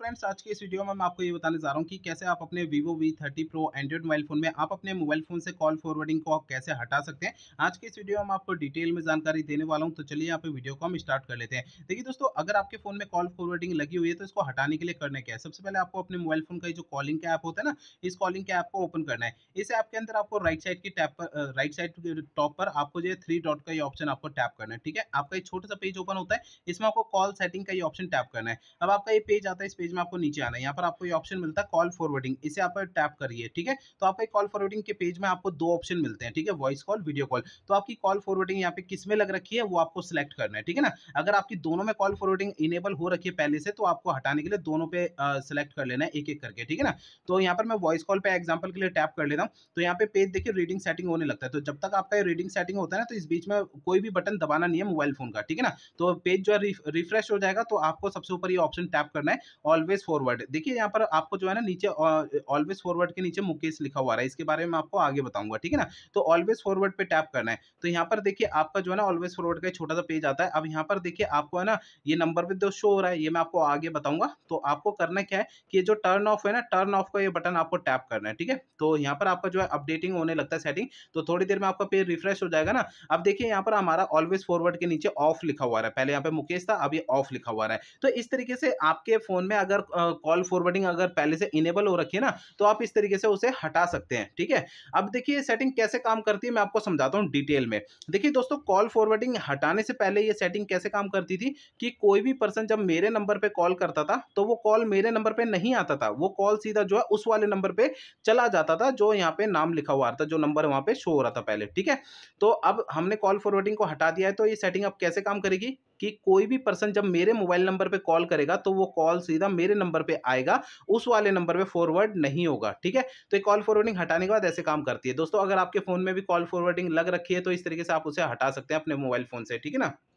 friends आज की इस वीडियो में मैं आपको ये बताने जा रहा हूँ कि कैसे आप अपने Vivo V30 Pro Android mobile phone में आप अपने मोबाइल फोन से कॉल फॉरवर्डिंग को आप कैसे हटा सकते हैं आज की इस वीडियो में आपको डिटेल में जानकारी देने वाला हूँ तो चलिए यहाँ पे वीडियो को हम स्टार्ट कर लेते हैं देखिए दोस्तों अगर आपके फोन में कॉल फॉरवर्डिंग लगी हुई है तो इसको हटाने के लिए करने क्या है सबसे पहले आपको अपने मोबाइल फोन का जो कॉलिंग का ऐप होता है ना इस कॉलिंग के ऐप को ओपन करना है इस ऐप के अंदर आपको राइट साइड की टैप पर राइट साइड टॉप पर आपको जो है थ्री डॉट का ये ऑप्शन आपको टैप करना है ठीक है आपका एक छोटा सा पेज ओपन होता है इसमें आपको कॉल सेटिंग का ये ऑप्शन टैप करना है अब आपका ये पेज आता है इस पेज पेज में आपको नीचे आना है यहाँ पर आपको ये ऑप्शन मिलता है कॉल फॉरवर्डिंग इसे आप टैप करिए ठीक है तो आपको कॉल फॉरवर्डिंग के पेज में आपको दो ऑप्शन मिलते हैं ठीक है वॉइस कॉल वीडियो कॉल तो आपकी कॉल फॉरवर्डिंग यहाँ पे किस में लग रखी है वो आपको सिलेक्ट करना है ठीक है ना अगर आपकी दोनों में कॉल फॉरवर्डिंग इनेबल हो रखी है पहले से तो आपको हटाने के लिए दोनों पे सिलेक्ट कर लेना है एक एक करके ठीक है ना तो यहाँ पर मैं वॉइस कॉल पे एग्जाम्पल के लिए टैप कर लेता हूँ तो यहाँ पे पेज देखिए रीडिंग सेटिंग होने लगता है तो जब तक आपका रीडिंग सेटिंग होता है ना तो इस बीच में कोई भी बटन दबाना नहीं है मोबाइल फोन का ठीक है ना तो पेज जो है रिफ्रेश हो जाएगा तो आपको सबसे ऊपर ये ऑप्शन टैप करना है ऑल ऑलवेज फॉरवर्ड देखिए यहाँ पर आपको जो है ना नीचे ऑलवेज फॉरवर्ड के नीचे मुकेश लिखा हुआ है इसके बारे में आपको आगे बताऊंगा ठीक है ना तो ऑलवेज फॉरवर्ड पे टैप करना है तो यहाँ पर देखिए आपका जो है ना ऑलवेज फॉरवर्ड का छोटा सा पेज आता है अब यहाँ पर देखिए आपको है ना ये नंबर भी जो शो हो रहा है ये मैं आपको आगे बताऊंगा तो आपको करना क्या है कि जो टर्न ऑफ है ना टर्न ऑफ का ये बटन आपको टैप करना है ठीक है तो यहाँ पर आपका जो है अपडेटिंग होने लगता है सेटिंग तो थोड़ी देर में आपका पेज रिफ्रेश हो जाएगा ना अब देखिए यहाँ पर हमारा ऑलवेज फॉरवर्ड के नीचे ऑफ लिखा हुआ है पहले यहाँ पे मुकेश था अभी ऑफ लिखा हुआ है तो इस तरीके से आपके फोन में अगर अगर कॉल फॉरवर्डिंग अगर पहले से इनेबल हो रखी है ना तो आप इस तरीके से उसे हटा सकते हैं ठीक है अब देखिए सेटिंग कैसे काम करती है मैं आपको समझाता हूँ डिटेल में देखिए दोस्तों कॉल फॉरवर्डिंग हटाने से पहले ये सेटिंग कैसे काम करती थी कि कोई भी पर्सन जब मेरे नंबर पर कॉल करता था तो वो कॉल मेरे नंबर पर नहीं आता था वो कॉल सीधा जो है उस वाले नंबर पर चला जाता था जो यहाँ पे नाम लिखा हुआ था जो नंबर वहाँ पे शो हो रहा था पहले ठीक है तो अब हमने कॉल फॉरवर्डिंग को हटा दिया है तो ये सेटिंग अब कैसे काम करेगी कि कोई भी पर्सन जब मेरे मोबाइल नंबर पर कॉल करेगा तो वो कॉल सीधा मेरे नंबर पर आएगा उस वाले नंबर पर फॉरवर्ड नहीं होगा ठीक है तो ये कॉल फॉरवर्डिंग हटाने के बाद ऐसे काम करती है दोस्तों अगर आपके फ़ोन में भी कॉल फॉरवर्डिंग लग रखी है तो इस तरीके से आप उसे हटा सकते हैं अपने मोबाइल फ़ोन से ठीक है ना